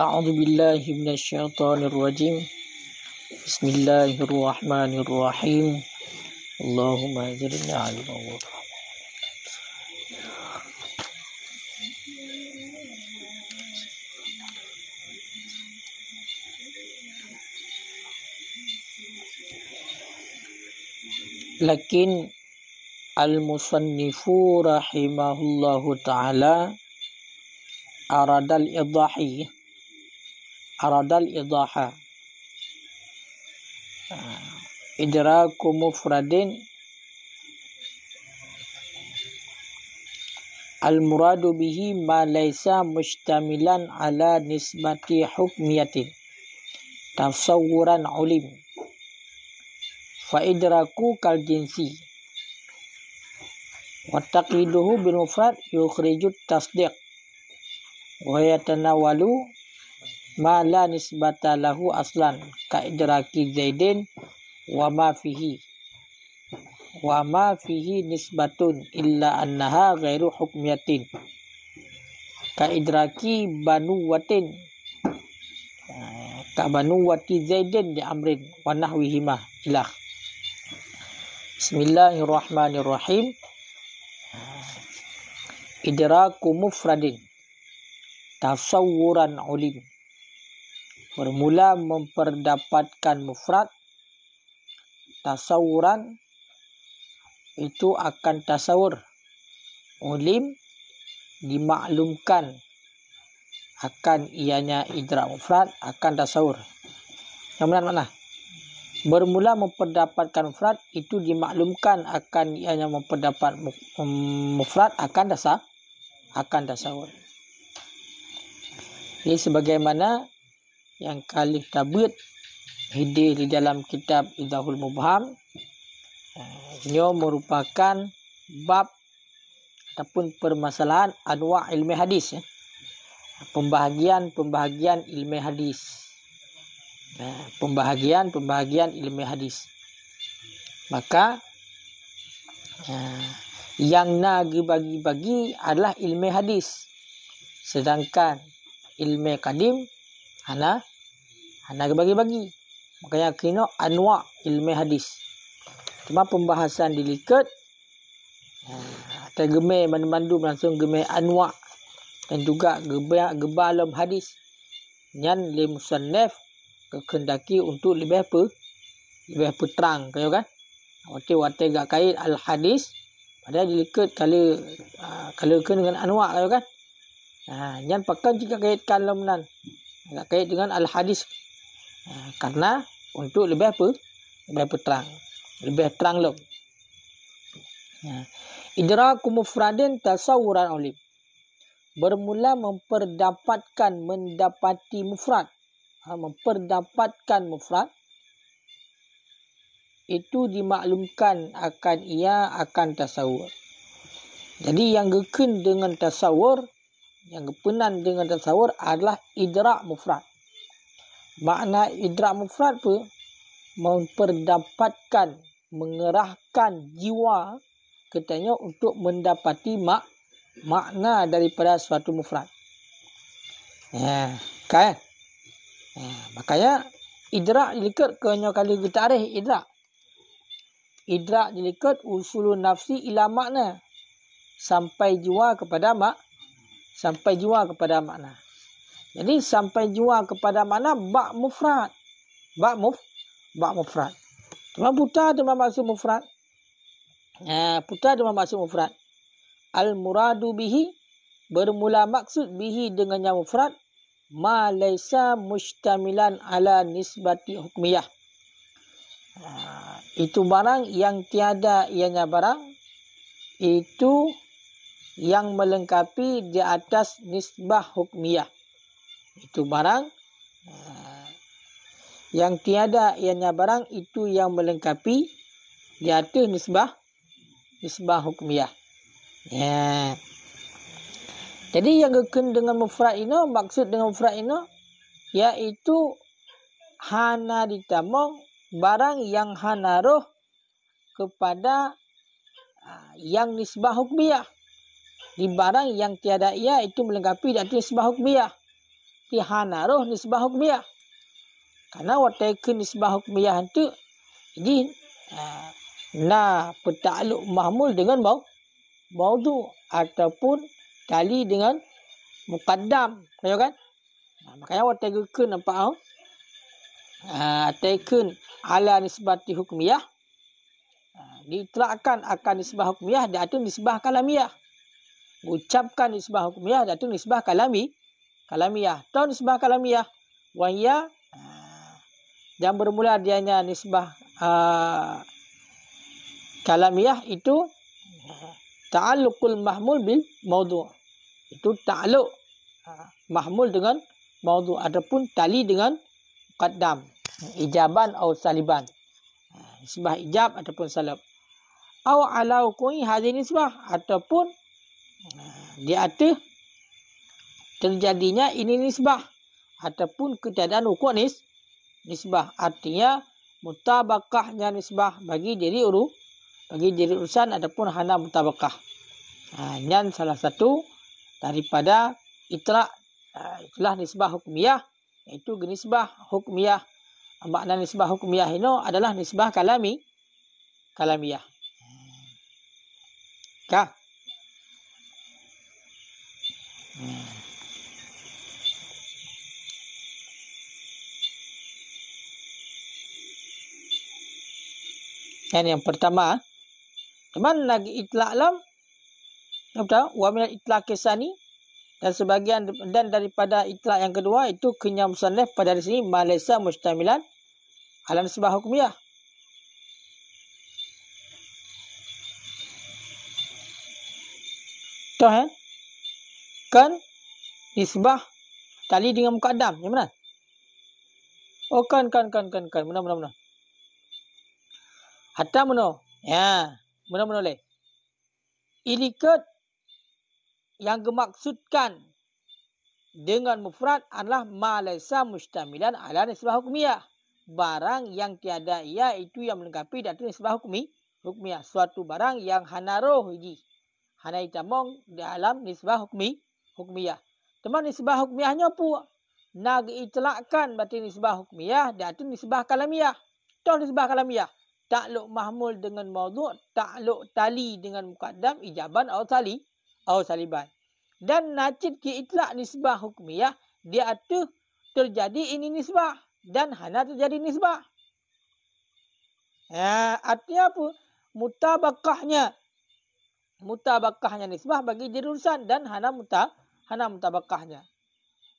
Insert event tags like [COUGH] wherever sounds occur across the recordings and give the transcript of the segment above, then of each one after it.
أعوذ بالله من الشيطان الرجيم بسم الله الرحمن الرحيم اللهم أجرنا على الغور لكن المصنف رحمه الله تعالى أراد الإضاحية أراد الإضاحة إدراك مفرد المراد به ما ليس مشتملا على نسبة حكمية تصورا علم فإدراك كالجنسي وتقييده بالمفرد يخرج التصديق ويتناول mala nisbata lahu aslan kaidraki zaidin wa ma fihi wa ma fihi nisbatun illa annaha ghairu hukmiyatin kaidraki banu watin ah, ka banu wati zaidin di amrin wa nahwihi ma ilah bismillahirrahmanirrahim ah, idraku mufradin tasawuran ulim bermula memperdapatkan mufrad tasawuran itu akan tasawur ulim dimaklumkan akan ianya idrak mufrad akan tasawur yang benar mana bermula memperdapatkan mufrad itu dimaklumkan akan ianya memperdapat mm, mufrad akan dasar akan tasawur Ini sebagaimana yang kalif tabut hadir di dalam kitab Idahul Mubham. Eh, Ia merupakan bab ataupun permasalahan anwa ilmu hadis. Ya. Pembahagian-pembahagian ilmu hadis. Eh, pembahagian-pembahagian ilmu hadis. Maka eh, yang nak bagi-bagi adalah ilmu hadis. Sedangkan ilmu kadim adalah Ah, nak bagi-bagi. Makanya kena anwa ilmu hadis. Cuma pembahasan dilikat. Ah, Atau gemai mandu-mandu langsung gemai anwa. Dan juga gebalam hadis. Yang li musannif kekendaki untuk lebih apa? Lebih petrang. Kaya kan? Waktu waktu gak kait al-hadis. Padahal dilikat kala, ah, kala kena dengan anwa. Kaya kan? Ha, yang pakai jika kaitkan lamunan. Gak kait dengan al-hadis Ah, karena untuk lebih apa? Lebih apa terang. Lebih terang lah. Idraku mufradin tasawuran ulim. Bermula memperdapatkan, mendapati mufrad. Ah, memperdapatkan mufrad. Itu dimaklumkan akan ia akan tasawur. Jadi yang geken dengan tasawur, yang gepenan dengan tasawur adalah idra mufrad makna idrak mufrad pun memperdapatkan mengerahkan jiwa katanya untuk mendapati mak, makna daripada suatu mufrad. Ya, kan? Ya, makanya idrak dilikat kena kali kita arih idrak. Idrak dilikat usul nafsi ila makna sampai jiwa kepada mak sampai jiwa kepada makna. Jadi sampai jual kepada mana bak mufrad. Bak muf bak mufrad. Cuma buta tu maksud mufrad. Eh, ha, buta tu maksud mufrad. Al muradu bihi bermula maksud bihi dengannya mufrad ma laisa mustamilan ala nisbati hukmiyah. Ha, itu barang yang tiada ianya barang itu yang melengkapi di atas nisbah hukmiyah itu barang ah, yang tiada ianya barang itu yang melengkapi di atas nisbah nisbah hukmiyah ya yeah. jadi yang gekun dengan mufrad ini maksud dengan mufrad ini iaitu hana ditamong barang yang hanaruh kepada ah, yang nisbah hukmiyah di barang yang tiada ia itu melengkapi di atas nisbah hukmiyah tihanaroh nisbah hukmiah, Karena watak nisbah hukmiah itu ini na petakluk mahmul dengan bau, bau maudhu ataupun tali dengan mukaddam. Ya kan? Nah, ha, makanya watak ke nampak ah. Ha, Ataikun ala nisbati hukmiyah. Ha, Diterakkan akan nisbah hukmiah, Dia itu nisbah kalamiyah. Ucapkan nisbah hukmiah, Dia itu nisbah kalamiyah kalamiah. Tahun nisbah kalamiah. Wan ya. Dan ah. bermula adanya nisbah uh, ah, kalamiah itu ta'alluqul mahmul bil maudhu. Itu ta'alluq mahmul dengan maudhu ataupun tali dengan muqaddam. Ijaban atau saliban. Ah, nisbah ijab ataupun salab. Aw ala hukumi hadir nisbah ataupun di atas terjadinya ini nisbah ataupun ketiadaan ukuan nis, nisbah artinya mutabakahnya nisbah bagi jadi uru bagi jadi urusan ataupun hana mutabakah hanya salah satu daripada itlah ha, itulah nisbah hukmiyah iaitu nisbah hukmiyah makna nisbah hukmiyah ini adalah nisbah kalami kalamiyah Kah? Okay. Dan yang pertama, teman lagi itlak lam. Tahu-tahu, itlak kesani. Dan sebagian dan daripada itlak yang kedua itu kenyam musanif pada sini Malaysia mustamilan alam sebuah hukumiyah. Tahu eh? kan? Kan Isbah tali dengan mukaddam. Yang mana? Oh kan kan kan kan Mana, mana, mana. Hatta muno, Ya. muno muno le. Ini ke yang dimaksudkan dengan mufrad adalah malaysa mustamilan ala nisbah hukmiyah. Barang yang tiada ia itu yang melengkapi datu nisbah hukmi hukmiyah. Suatu barang yang hanaroh ji. Hanai tamong dalam nisbah hukmi hukmiyah. Teman nisbah hukmiyahnya pun nagi itelakkan batin nisbah hukmiyah datu nisbah kalamiyah. Toh nisbah kalamiyah takluk mahmul dengan maudhu' takluk tali dengan muqaddam ijaban atau tali atau saliban dan najib ki itlaq nisbah hukmiyah dia tu terjadi ini nisbah dan hana terjadi nisbah ya artinya apa Mutabakahnya, mutabakahnya nisbah bagi jurusan dan hana muta hana mutabakahnya.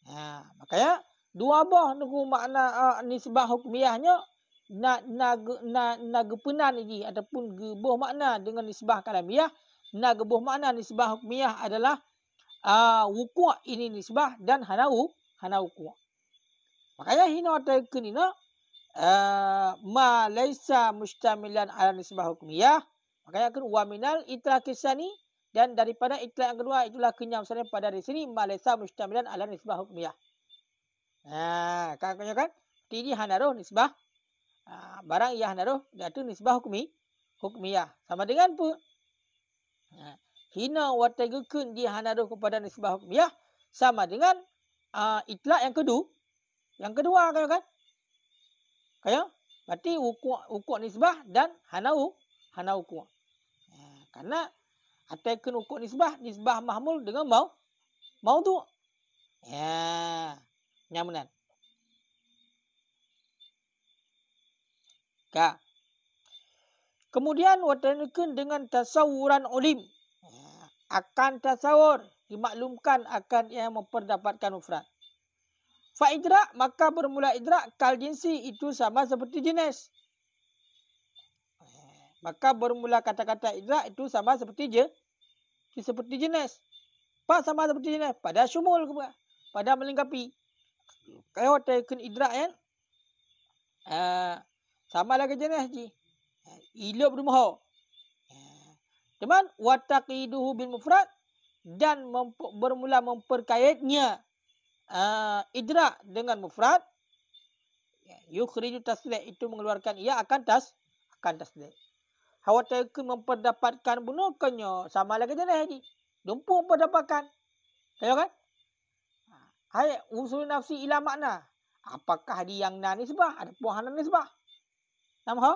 ya makanya dua bah nuku makna uh, nisbah hukmiyahnya nak nag nak nag penan lagi ataupun geboh makna dengan nisbah kalamiah nak geboh makna nisbah hukmiah adalah uh, wuku ini nisbah dan hanau hanau ku makanya hina ta kenina uh, ma laisa mustamilan ala nisbah hukmiah makanya kan waminal itlaqisani dan daripada itlaq yang kedua itulah kenyam sebenarnya pada di sini ma laisa mustamilan ala nisbah hukmiah ha uh, kan kan jadi hanaruh nisbah Ha, barang iyah naruh, dia nisbah hukmi, hukmi Sama dengan pun, ha, hina watega kun jihah naruh kepada nisbah hukmi sama dengan uh, itlak yang kedua, yang kedua kan? kan? Kaya, berarti ukuak ukuak nisbah dan hanau hanau ukuak. Ha, karena ataikan ukuak nisbah nisbah mahmul dengan mau mau tu. Ya, nyamunan. Kan? mereka. Kemudian watanakan dengan tasawuran ulim. Ya, akan tasawur dimaklumkan akan ia memperdapatkan ufrat. Fa'idrak maka bermula idrak kal jinsi itu sama seperti jenis. Ya, maka bermula kata-kata idrak itu sama seperti je. Seperti jenis. Pak sama seperti jenis. Pada syumul ke Pada melengkapi. Kalau tak idrak kan. Uh, sama lah kerja ni haji. Ilup rumah. Eh, eh, cuman, wataqiduhu bin mufrad dan memp- bermula memperkaitnya uh, idrak dengan mufrad. Ya, Yukhridu tasdik itu mengeluarkan ia akan tas akan tasdik. Hawa taikun memperdapatkan bunuhkannya. Sama lah kerja ni haji. Dumpu memperdapatkan. Tengok kan? Ha, hai, usul nafsi ilah makna. Apakah dia yang nani sebab? Ada puan nani sebab? Nama ha?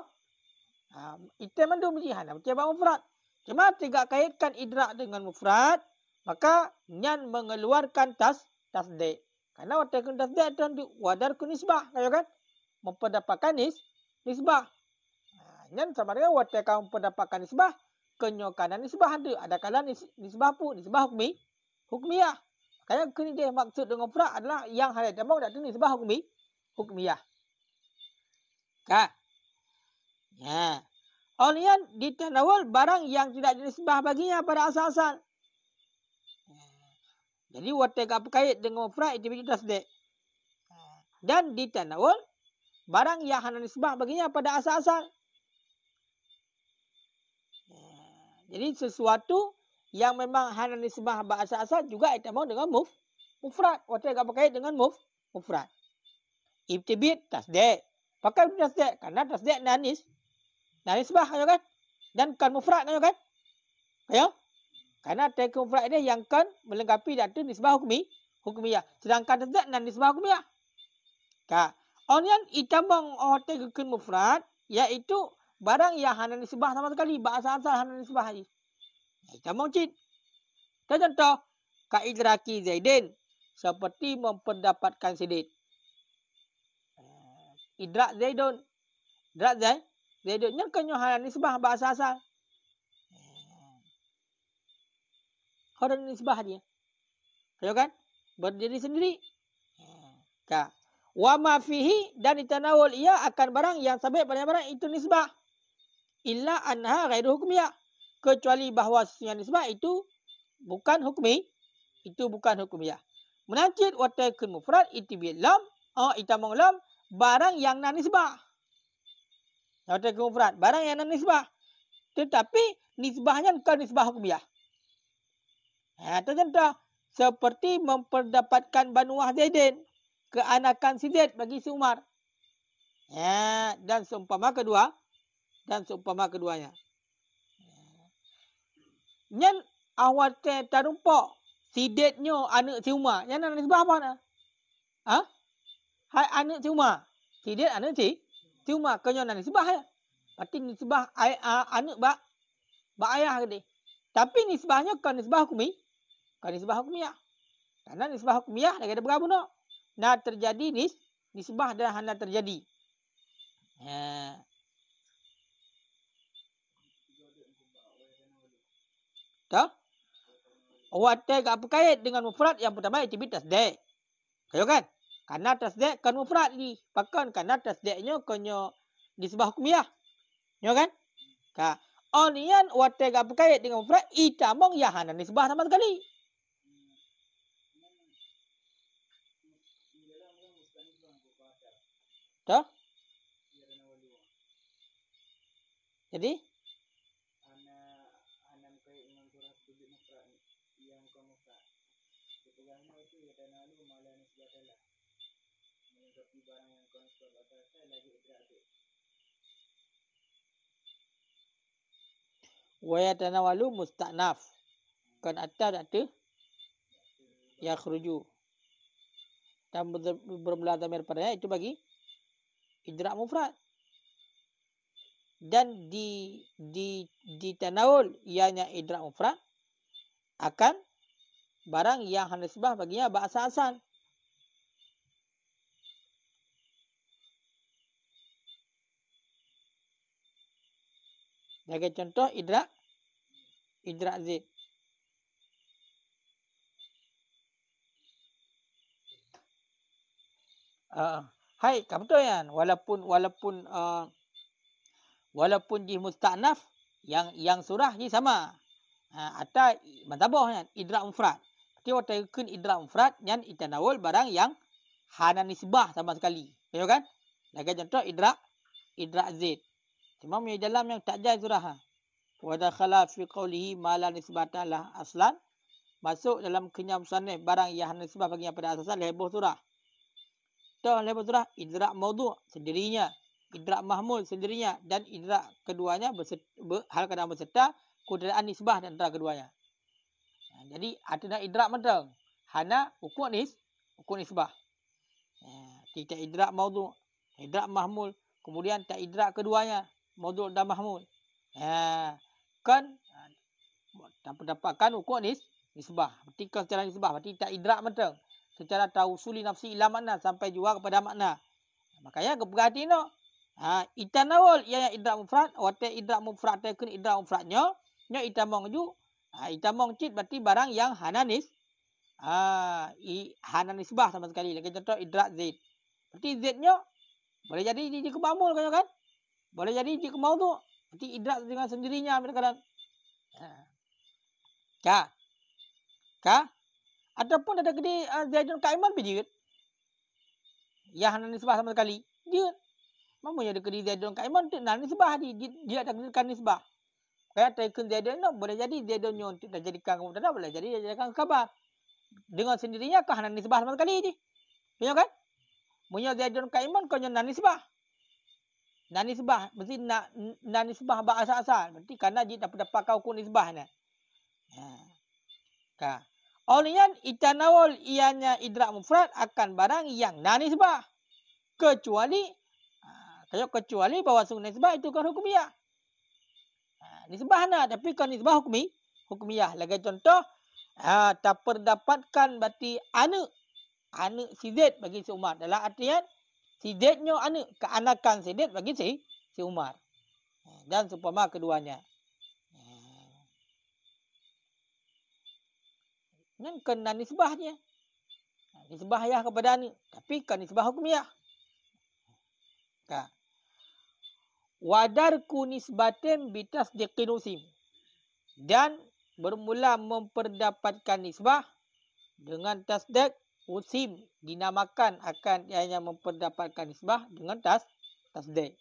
Ha, itu memang dua pilihan. Macam bab mufrad. Cuma tidak kaitkan idrak dengan mufrad, maka nyan mengeluarkan tas tasdik. Karena waktu kun tasdik itu di wadar kun nisbah, kaya kan? Mempendapatkan nis, nisbah. Ha, nyan sama dengan waktu kau mempendapatkan nisbah, kenyokanan nisbah itu. kala nis, nisbah pun, nisbah hukmi, hukmiah. Kaya kini dia maksud dengan mufrad adalah yang hari tembak, tak tu nisbah hukmi, hukmiah. Kak, Ya. Ha. Aulian di tanawul barang yang tidak disembah baginya pada asal-asal. Ha. Jadi wate gak berkait dengan mufrad itu bila tasdik. Dan di tanawul barang yang hanya disembah baginya pada asal-asal. Ha. Jadi sesuatu yang memang hanya disembah bahasa asal asal juga itu mahu dengan muf mufrad. Wate gak berkait dengan muf mufrad. Ibtibit tasdik. Pakai tasdik karena tasdik nanis. Ya. Nah, nisbah kan? kan? Dan kan mufrad kan? kan? Ya? Karena tekun mufrad ini yang kan melengkapi dan datu nisbah hukmi. Hukmiyah. Sedangkan tetap dan nisbah hukmiyah. Kak. Onyan itamang otekun mufrad. Iaitu barang yang hana nisbah sama sekali. Bahasa asal hana nisbah ini. Itamang cid. Dan contoh. Kak Idraki Zaidin. Seperti memperdapatkan sidit. Idrak Zaidun. Idrak zaid. Redonya kenyuhan nisbah bahasa asal. Horan nisbah dia. Tahu ya kan? Berdiri sendiri. Ka. Ya. Wa ma fihi dan itanawul ia akan barang yang sabit pada barang itu nisbah. Illa anha ghairu hukmiyah. Kecuali bahawa sesungguhnya nisbah itu bukan hukmi. Itu bukan hukmiyah. Menancit wa taikun mufrad itibil lam. Oh, itamung lam. Barang yang nan nisbah. Nota kemufrad. Barang yang non nisbah. Tetapi nisbahnya bukan nisbah hukumiyah. Ha, itu contoh. Seperti memperdapatkan Banu Wahzaidin. Keanakan Sidid bagi si Umar. Ha, dan seumpama kedua. Dan seumpama keduanya. Yang awal tak rupa. Sididnya anak si Umar. Yang non nisbah apa? Ha? Hai anak si Umar. Sidid anak si cuma kenyonan nisbah ya. Berarti nisbah ay, uh, anak bak ayah tadi. Tapi nisbahnya kan nisbah hukumi. Kan nisbah ya. Karena nisbah hukumiyah dia ada berapa nak. Nah terjadi nis, nisbah dan hana terjadi. Ha. Tak? Awak tak apa kait dengan mufrad yang pertama aktivitas dek. Kayu kan? Karena tasdek kan mufrad li. Pakan karena tasdeknya kan di sebuah hukumiyah. Ya kan? Ka onian wa tega berkait dengan mufrad itamong ya hanan sebuah nama sekali. Tak? Jadi? waya tanawalu mustanaf kan atar ada ya khruju dan bermula damir pada itu bagi idrak mufrad dan di di di tanawul ianya idrak mufrad akan barang yang hanya baginya bahasa asal Sebagai contoh idrak idrak zid. Uh, hai, kamu tahu kan? Walaupun walaupun uh, walaupun di mustanaf yang yang surah ni sama. Ha, uh, atau mentabah kan? Idrak mufrad. Tapi waktu itu idrak mufrad yang itanawul barang yang hana nisbah sama sekali. Tengok kan? Lagi contoh idrak idrak zid. Imam yang dalam yang tak jaz surah. Ha. Wa dakhala fi qawlihi ma la nisbatalah aslan. Masuk dalam kenyam sanih barang yang nisbah bagi yang pada asasan leboh surah. Tuh leboh surah idrak maudhu sendirinya. Idrak mahmul sendirinya. Dan idrak keduanya hal kena berserta kudaraan nisbah dan antara keduanya. Ha, jadi ada nak idrak mental. Hana ukur nis, ukur nisbah. Ha, Tidak idrak maudhu, idrak mahmul. Kemudian tak idrak keduanya. Modul dan Mahmud. Ha, kan tanpa dapatkan ukur ni nisbah. Ketika secara nisbah berarti tak idrak mata. Secara tahu suli nafsi ila makna sampai jual kepada makna. Makanya yang keperhati nak. Ha, itan awal yang, yang idrak mufrad. Wata idrak mufrad takkan idrak mufradnya. Nya itamong ju. Ha, itamong cit berarti barang yang hananis. Ha, i, hananisbah sama sekali. Lagi contoh idrak zid. Berarti zidnya boleh jadi dia kebamul kan. Boleh jadi dia kemau tu. Nanti idrak dengan sendirinya kadang-kadang. Ya. Ha. Ka. Ataupun ada gede uh, ah, Zaidun Kaiman pun dia. Ya hanan nisbah sama sekali. Dia. Mampu ada gede Zaidun Kaiman tu nak nisbah dia. Dia, dia tak kena nisbah. Kaya taikun Zaidun tu boleh jadi Zaidun ni untuk dah jadikan kamu tanda. Boleh jadi dia jadikan khabar. Dengan sendirinya kah hanan nisbah sama sekali ni, Punya kan? Punya Zaidun Kaiman kau nak nisbah. Dan nisbah. Mesti nak dan nisbah berasal-asal. Berarti kerana dia tak dapat kau kun nisbah ni. Ha. Olehnya kan, itanawal ianya idrak mufrad akan barang yang dan nisbah. Kecuali. Ha. kecuali bahawa sungguh nisbah itu kan hukum iya. Ha. Nisbah nak. Tapi kan nisbah hukmi iya. Hukum iya. Lagi contoh. Ha. Tak perdapatkan berarti anak. Anak si bagi si Umar. Dalam artian sidetnya anak keanakan sidet bagi si si Umar dan supama keduanya dan kena nisbahnya nisbah ayah kepada ni tapi kan nisbah hukumiyah ka wadarku nisbatin bitas diqinusim dan bermula memperdapatkan nisbah dengan tasdik Usim dinamakan akan yang, yang memperdapatkan isbah dengan tas tas tasdik.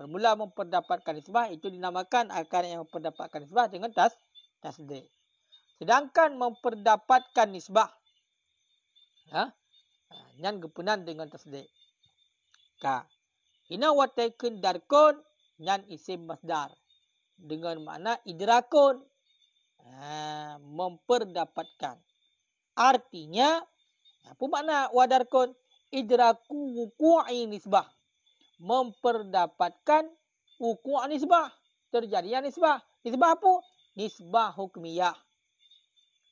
Bermula memperdapatkan isbah itu dinamakan akan yang memperdapatkan isbah dengan tas tas tasdik. Sedangkan memperdapatkan isbah Ya, ha, yang gepunan dengan tas tasdik. K. Ina wa darcon yang isim masdar. Dengan makna idrakon ha, memperdapatkan. Artinya apa makna wadarkun? Idraku wuku'i nisbah. Memperdapatkan wuku'i nisbah. Terjadinya nisbah. Nisbah apa? Nisbah hukmiyah.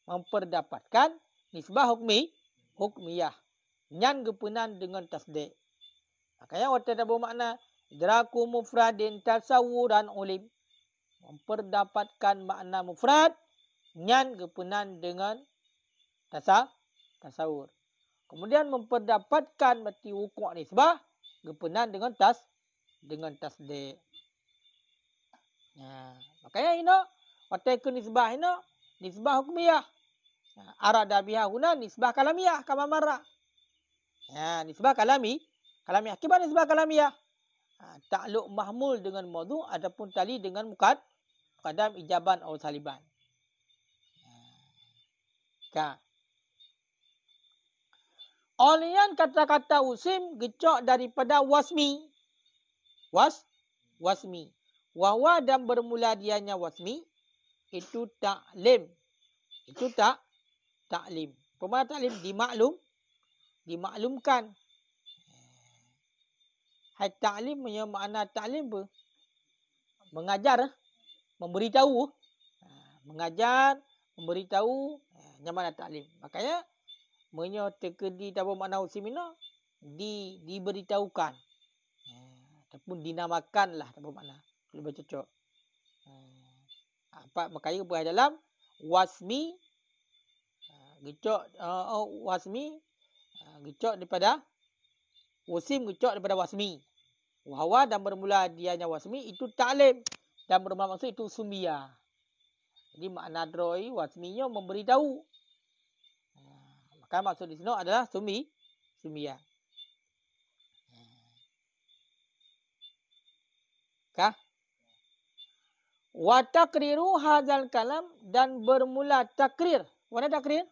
Memperdapatkan nisbah hukmi. Hukmiyah. Nyan kepenan dengan tasdik. Makanya orang tak bermakna. Idraku mufradin tasawuran ulim. Memperdapatkan makna mufrad. Nyan kepenan dengan tasa, tasawur kemudian memperdapatkan mati wukuk ni sebab gepenan dengan tas dengan tasdik. Ya, makanya ino watai ke nisbah ino nisbah hukmiyah. Ya, arah dabiha guna nisbah kalamiyah kama mara. Ya, nisbah kalami, kalami akibat nisbah kalamiyah. Ha, takluk mahmul dengan modu ataupun tali dengan mukad mukadam ijaban atau saliban. Ya. Kak. Olian kata-kata usim gecok daripada wasmi. Was, wasmi. Wawa dan bermula dianya wasmi. Itu taklim. Itu tak taklim. Pemata taklim dimaklum. Dimaklumkan. Hai taklim punya makna taklim apa? Mengajar. Eh? Memberitahu. Ha, mengajar, memberitahu. Yang ha, mana taklim. Makanya, menyo terkedi tabo makna usimina di diberitahukan ha, ataupun dinamakanlah tabo makna lebih cocok ha, apa makanya berada dalam wasmi hmm, gecok uh, oh, wasmi uh, gecok daripada wasim gecok daripada wasmi wahwa dan bermula dianya wasmi itu talim dan bermula maksud itu sumia jadi makna droi wasminya memberitahu Maka maksud di sini adalah sumi, sumia. Ya. Kah? Watakriru hazal kalam dan bermula takrir. Mana takrir?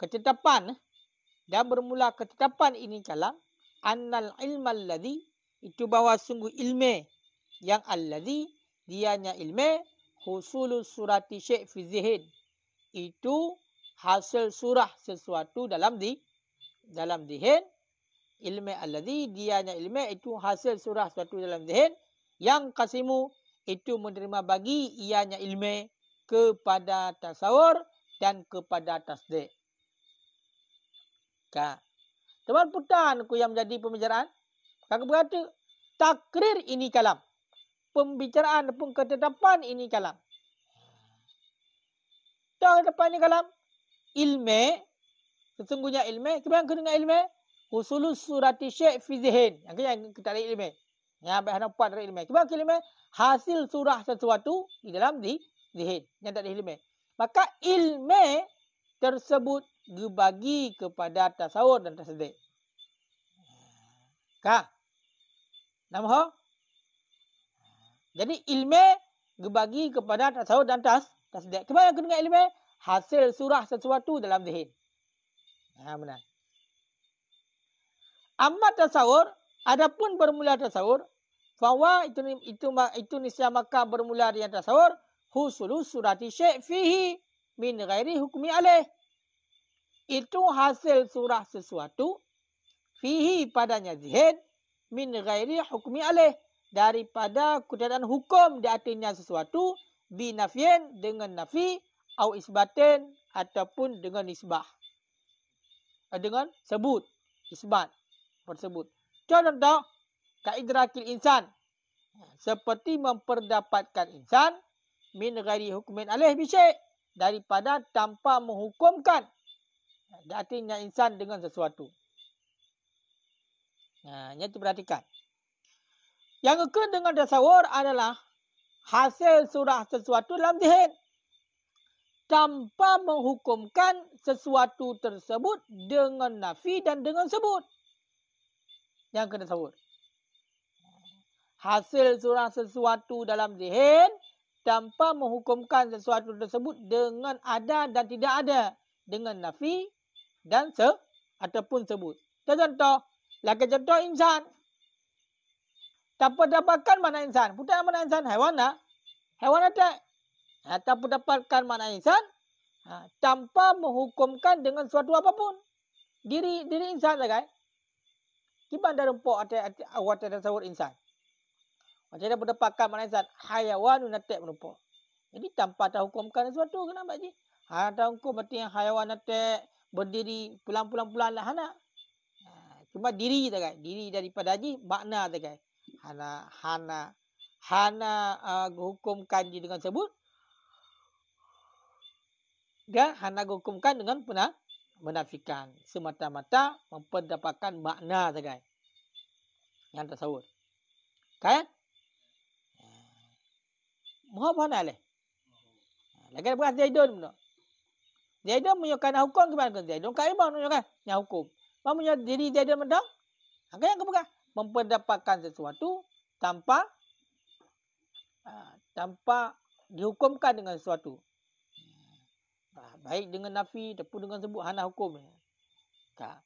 Ketetapan. Dan bermula ketetapan ini kalam. Annal ilmal ladhi. Itu bahawa sungguh ilmu Yang al-ladhi. Dianya ilmu Husulu surati syekh fi zihid. Itu hasil surah sesuatu dalam di dalam zihin ilmu allah di dia nya ilmu itu hasil surah sesuatu dalam zihin yang kasimu itu menerima bagi ianya ilmu kepada tasawur dan kepada tasde. Ka. Teman putan ku yang menjadi pembicaraan. Kakak berkata, takrir ini kalam. Pembicaraan pun ketetapan ini kalam. Tuan ketetapan ini kalam ilme sesungguhnya ilme kita kena dengan ilme usul surati syek fizihin yang kena kita tarik ilme yang ambil hanapan dari ilme kita ilme hasil surah sesuatu di dalam di zihin yang tak ada ilme maka ilme tersebut dibagi kepada tasawur dan tasdik ka nama ha jadi ilme dibagi kepada tasawur dan tas tasdik kita kena dengan ilme hasil surah sesuatu dalam zihin. Ha benar. Amma tasawur adapun bermula tasawur fawa itu itu itu nisya maka bermula dia tasawur husulu surati syekh fihi min ghairi hukmi alaih. Itu hasil surah sesuatu fihi padanya zihin min ghairi hukmi alaih daripada kudatan hukum di atasnya sesuatu binafian dengan nafi au isbatin ataupun dengan nisbah. Eh, dengan sebut, isbat, persebut. Contoh, kaidrakil insan. Seperti memperdapatkan insan min ghairi hukmin alih bisyik. Daripada tanpa menghukumkan. Datinya insan dengan sesuatu. Ha, nah, perhatikan Yang ke dengan dasawur adalah hasil surah sesuatu dalam zihin tanpa menghukumkan sesuatu tersebut dengan nafi dan dengan sebut. Yang kena sebut. Hasil surah sesuatu dalam zihin tanpa menghukumkan sesuatu tersebut dengan ada dan tidak ada. Dengan nafi dan se ataupun sebut. Contoh, lagi contoh insan. Tanpa dapatkan mana insan. Putih mana insan? Haiwan Hewan Haiwan tak? ataupun dapatkan mana insan ha, tanpa menghukumkan dengan suatu apapun diri diri insan lah kan kibang dalam pok atas awat dan sahur insan macam dia berdepakan mana insan hayawan natek menupo jadi tanpa tak hukumkan sesuatu kenapa mak cik ha hukum berarti yang hayawan natek berdiri pulang-pulang-pulang lah anak ha, ha, cuma diri tak kan diri daripada haji makna tak kan hana hana hana uh, ha, hukumkan dia dengan sebut dan hendak hukumkan dengan penaf menafikan semata-mata memperdapatkan makna saja yang tersawur kan ya. mohon mana ha, leh lagi berat dia itu benda dia itu menyokan hukum ke mana dia itu kain mana menyokan yang hukum mana menyok diri dia itu benda apa yang kebuka memperdapatkan sesuatu tanpa ha, tanpa dihukumkan dengan sesuatu Ah, baik dengan nafi ataupun dengan sebut hanah hukum ni. Tak.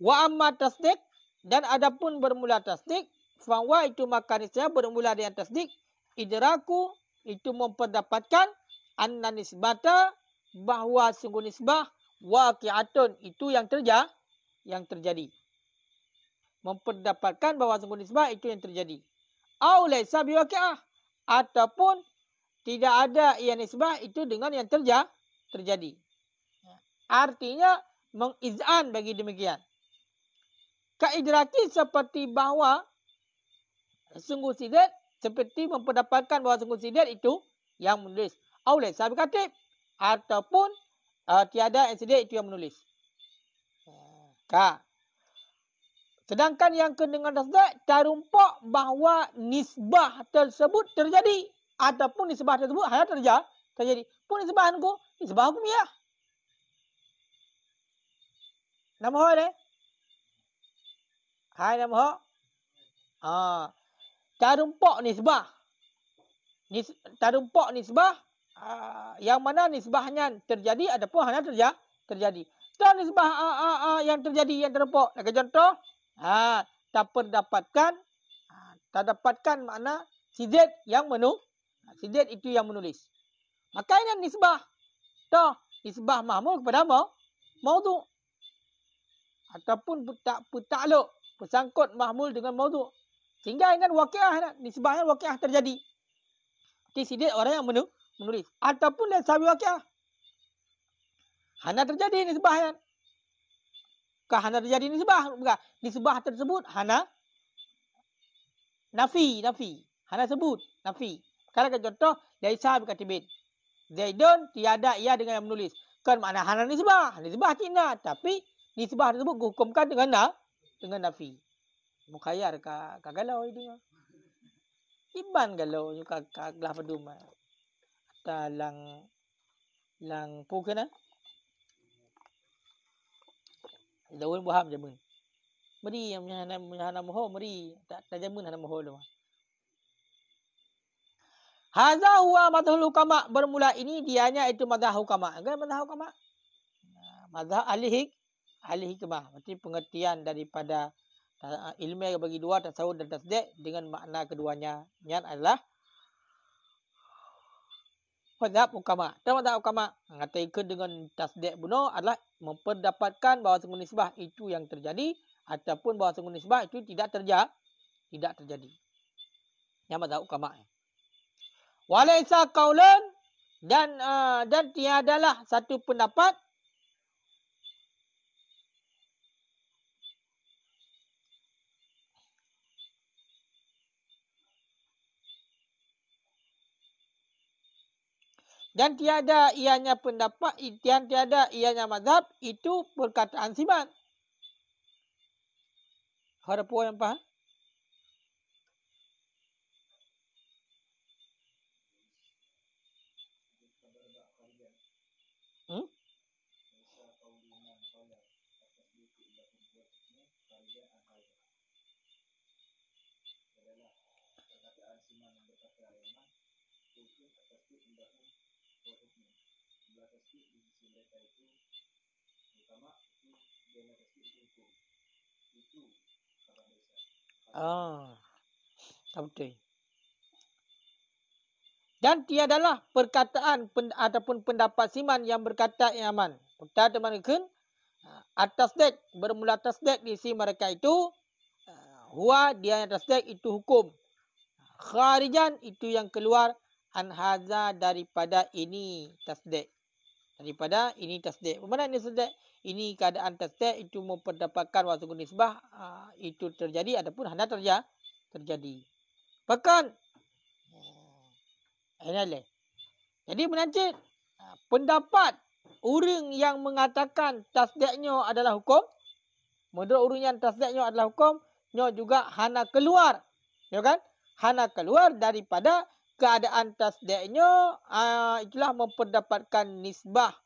Wa amma tasdiq dan adapun bermula tasdiq fa wa itu maka bermula dengan tasdiq idraku itu memperdapatkan anna nisbata bahawa sungguh nisbah waqi'atun itu yang terjadi yang terjadi memperdapatkan bahawa sungguh nisbah itu yang terjadi au laisa biwaqi'ah ataupun tidak ada ia nisbah itu dengan yang terja, terjadi. Ya. Artinya mengizan bagi demikian. Kaidrati seperti bahwa sungguh sidat seperti memperdapatkan bahawa sungguh sidat itu yang menulis. Oleh sahabat katib ataupun uh, tiada yang sidat itu yang menulis. Ya. Ka. Sedangkan yang kedengar dasar tarumpak bahawa nisbah tersebut terjadi ataupun nisbah tersebut hanya terjadi terjadi pun nisbah anku nisbah hukum ya nama ho ni hai nama Ah, tarumpok nisbah Nis, tarumpok nisbah uh, yang mana nisbahnya terjadi ataupun hanya terjadi terjadi dan nisbah uh, uh, uh, yang terjadi yang terumpak nak contoh ha tak mendapatkan tak dapatkan mana sidet yang menunggu Sidiq itu yang menulis. Maka ini nisbah. Toh, nisbah mahmur kepada apa? Maudhu. Ataupun tak putakluk. Pesangkut mahmul dengan maudhu. Sehingga dengan wakiah. Nisbah dengan wakiah terjadi. Okay, sidiq orang yang menulis. Ataupun dengan sahabat wakiah. hana terjadi nisbah. Kan? Bukan hanya terjadi nisbah. Bukan. Nisbah tersebut hana, nafi. Nafi. hana sebut. Nafi. Sekarang kan contoh, dari sahabat katibin. Zaidun tiada ia dengan yang menulis. Kan makna hana nisbah. Nisbah tina. Tapi nisbah tersebut hukumkan dengan na, dengan nafi. Mukhayar ka, ka galau itu. Iban galau ni ka, ka gelah peduma. Atau lang, lang puka na. Zawin buham jamun. Meri yang menyehanan muho. Meri tak, tak jamun hanan muho lemah. Hadza huwa madhhab hukama bermula ini dianya itu madhhab hukama. Kan madhhab hukama? Madhhab ahli hik ahli hikmah. Berarti pengertian daripada uh, ilmu yang bagi dua tasawuf dan tasdid dengan makna keduanya nyat adalah madhab hukama. Dan madhab hukama mengatakan dengan tasdid bunu adalah memperdapatkan bahawa sungguh nisbah itu yang terjadi ataupun bahawa sungguh nisbah itu tidak terjadi. Tidak terjadi. Yang madhab hukama. Eh. Walaysa kaulun dan uh, dan tiadalah satu pendapat. Dan tiada ianya pendapat, dan tiada ianya mazhab, itu perkataan simat. Harap puan yang faham? tetapi hendaknya berhukum. Bila di sisi mereka itu utama itu bila itu Itu Ah, tak betul. Dan tiadalah perkataan pen, ataupun pendapat Siman yang berkata yang aman. Tak ada mana kan? Atas dek, bermula atas dek di sini mereka itu. Uh, huwa dia yang atas dek itu hukum. Kharijan itu yang keluar. Anhaza daripada ini tasdid. Daripada ini tasdid. Bagaimana ini tasdid? Ini keadaan tasdid itu memperdapatkan wasukun kunisbah ah, itu terjadi ataupun hana terja, terjadi. Bahkan. Enalih. Oh. Jadi menancit. Ah, pendapat orang yang mengatakan tasdidnya adalah hukum. Menurut orang yang tasdidnya adalah hukum. Nyo juga hana keluar. Ya kan? Hana keluar daripada keadaan tasdiknya ah, itulah memperdapatkan nisbah.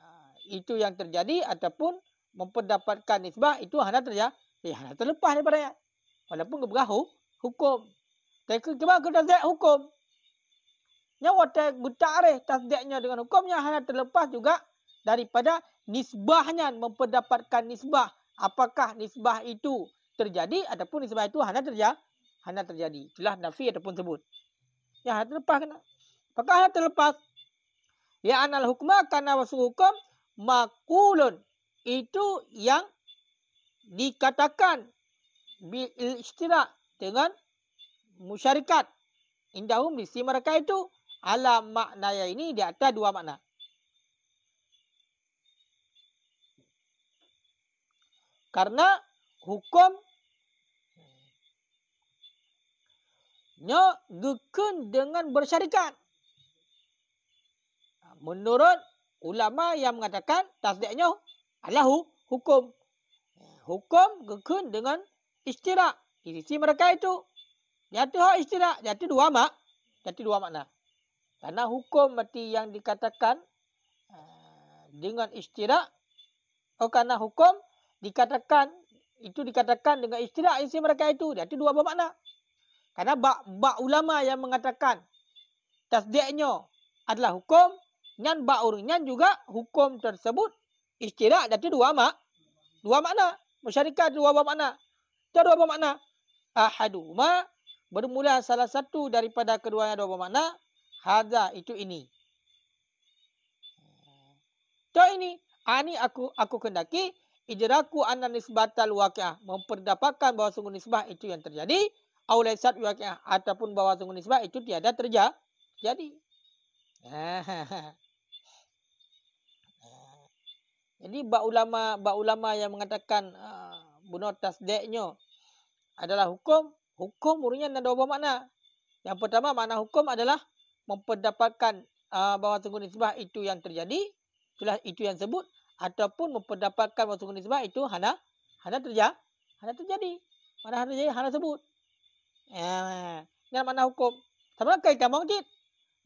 Ah, itu yang terjadi ataupun memperdapatkan nisbah itu hanya terjadi. Eh, hanya terlepas daripada ayat. Walaupun keberahu hukum. Tapi cuba ke tasdik hukum. Nyawa tak butarih tasdiknya dengan hukumnya hanya terlepas juga daripada nisbahnya memperdapatkan nisbah. Apakah nisbah itu terjadi ataupun nisbah itu hanya terjadi. Hanya terjadi. Itulah nafi ataupun sebut. Ya terlepas kena. Apakah yang terlepas? Ya anal hukma kana wasu hukum makulun. Itu yang dikatakan bil istira dengan musyarikat. Indahum di si mereka itu ala makna ya ini di atas dua makna. Karena hukum nya gukun dengan bersyarikat. Ha, menurut ulama yang mengatakan tasdiknya adalah hukum. Ha, hukum gukun dengan istirak. Di mereka itu. Jatuh hak istirak. Jatuh dua mak. Jatuh dua makna. Lah. Karena hukum berarti yang dikatakan ha, dengan istirak. Oh, karena hukum dikatakan itu dikatakan dengan istirak isi mereka itu. jadi dua bermakna. makna. Karena bak, bak ulama yang mengatakan tasdiknya adalah hukum. Nyan bak urnyan juga hukum tersebut. Istirahat dari dua mak. Dua makna. Masyarakat dua apa makna? Dia dua apa makna? Ahaduma bermula salah satu daripada keduanya dua apa makna? Hadza itu ini. Tu ini. Ani ah, aku aku kendaki. Ijraku anna nisbatal waqiah. Memperdapatkan bahawa sungguh nisbah itu yang terjadi aulaisat waqi'ah ataupun bahawa sungguh nisbah itu tiada terjadi. [LAUGHS] Jadi. Jadi ba ulama ba ulama yang mengatakan uh, bunuh tasdiknya adalah hukum hukum murinya ada dua makna. Yang pertama makna hukum adalah memperdapatkan uh, bahawa sungguh nisbah itu yang terjadi itulah itu yang sebut ataupun memperdapatkan bahawa sungguh nisbah itu hana hana terjadi hana terjadi mana hana terjadi hana sebut ini eh, makna hukum. Sama kan ikan maudit.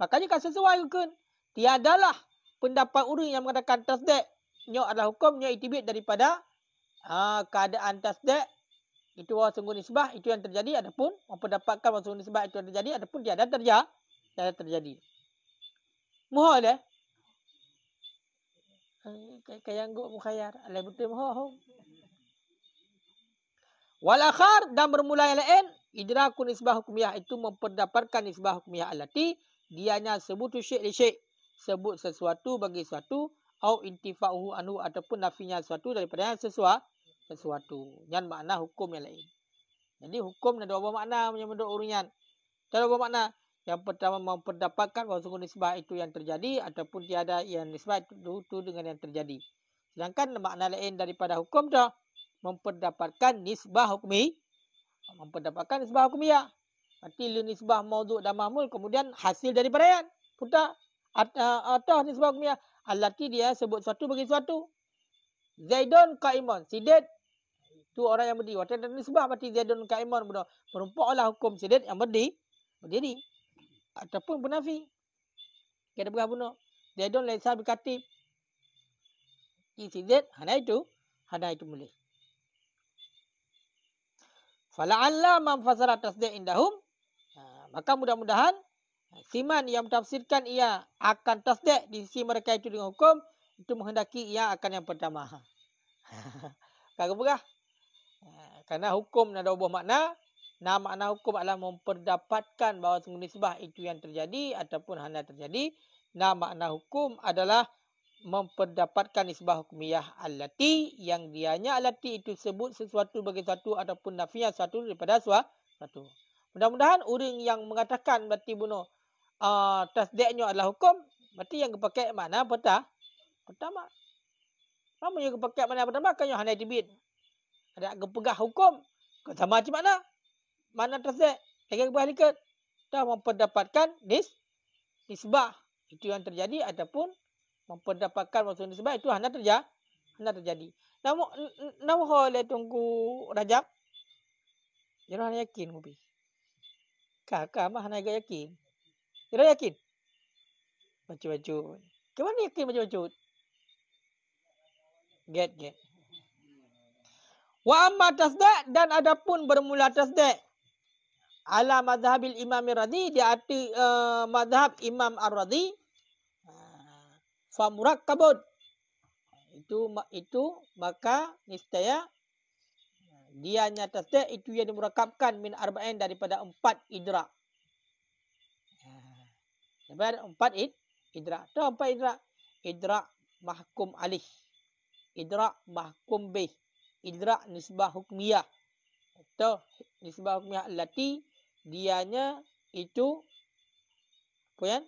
Makanya kan sesuai hukum. Tiadalah pendapat orang yang mengatakan tasdek. Nyok adalah hukum. Nyok itibit daripada ha, keadaan tasdek. Itu orang sungguh nisbah. Itu yang terjadi. Adapun mempendapatkan orang sungguh nisbah. Itu yang terjadi. Adapun tiada terjadi. Tiada terjadi. Mohon eh. eh kayak gok mukhayar. Alay betul mohon. Walakhar dan bermula yang lain idraku nisbah hukmiyah itu memperdapatkan nisbah hukmiyah alati dianya sebut tu syek syek sebut sesuatu bagi sesuatu au intifa'uhu anhu ataupun nafinya sesuatu daripada sesuatu sesuatu yang makna hukum yang lain jadi hukum ada dua makna yang menurut urunyan ada dua makna yang pertama memperdapatkan bahawa sungguh nisbah itu yang terjadi ataupun tiada yang nisbah itu, itu dengan yang terjadi sedangkan makna lain daripada hukum tu memperdapatkan nisbah hukmiyah mempendapatkan nisbah hukumiyah. Nanti lil isbah mauzu' dan mahmul kemudian hasil dari perayaan. Putar uh, atau nisbah hukumiyah allati dia sebut suatu bagi suatu. Zaidun kaimon sidid itu orang yang berdiri. Waktu dan nisbah berarti Zaidun kaimon benar. Perumpaklah hukum sidid yang berdiri berdiri ataupun penafi. Kita berapa pun. Zaidun laisa bi katib. Ki sidid hanai itu hanai itu boleh. Fala'alla man fazara tasdiq indahum. Ha, maka mudah-mudahan ha, siman yang menafsirkan ia akan tasdiq di sisi mereka itu dengan hukum. Itu menghendaki ia akan yang pertama. Kagak-kagak. Ha. [LAUGHS] Karena hukum ada ubah makna. Nah makna hukum adalah memperdapatkan bahawa sungguh nisbah itu yang terjadi ataupun hanya terjadi. Nah makna hukum adalah memperdapatkan isbah hukmiyah alati yang dianya alati itu sebut sesuatu bagi satu ataupun nafinya satu daripada satu. Mudah-mudahan orang yang mengatakan berarti bunuh uh, tasdiknya adalah hukum, berarti yang kepakai mana peta? Pertama. Kamu yang kepakai mana pertama, kan yang hanya tibit. Ada kepegah hukum. Kau macam mana? Mana tasdek? Lagi kepegah likat. Dah memperdapatkan nis, nisbah. Itu yang terjadi ataupun memperdapatkan maksudnya sebab itu hendak terjadi hendak terjadi namun namun hal itu tunggu rajab jangan hanya yakin mubi kakak mah hanya yakin jangan yakin macam macam kemana yakin macam macam get get wa amma tasdaq dan ada pun bermula tasdaq ala mazhabil imam ar-radi di arti uh, eh, mazhab imam al radi famurakkabun itu itu maka niscaya dia nyata tasdiq itu yang dimurakkabkan min arba'in daripada empat idra. daripada empat id, idra. tu empat idra? Idra mahkum alih idra mahkum bih idra nisbah hukmiyah atau nisbah hukmiyah lati dianya itu apa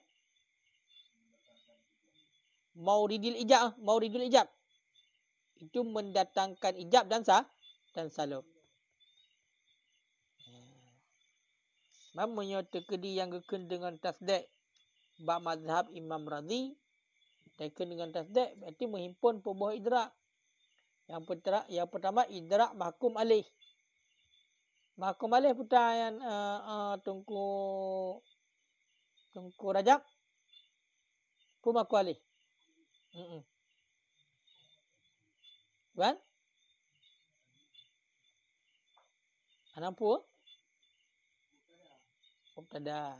Mauridil ijab. Ah, Mauridil ijab. Itu mendatangkan ijab dan sah. Dan salam. Namanya terkedi yang geken dengan tasdek. Bak mazhab Imam radhi, Teken dengan tasdek. Berarti menghimpun pembawa idrak. Yang, putera, yang pertama idrak mahkum alih. Mahkum alih putar yang uh, eh, uh, eh, tungku. Tungku rajab. Pun mahkum alih. Mm-mm. Kan? Anapu? Mubtada.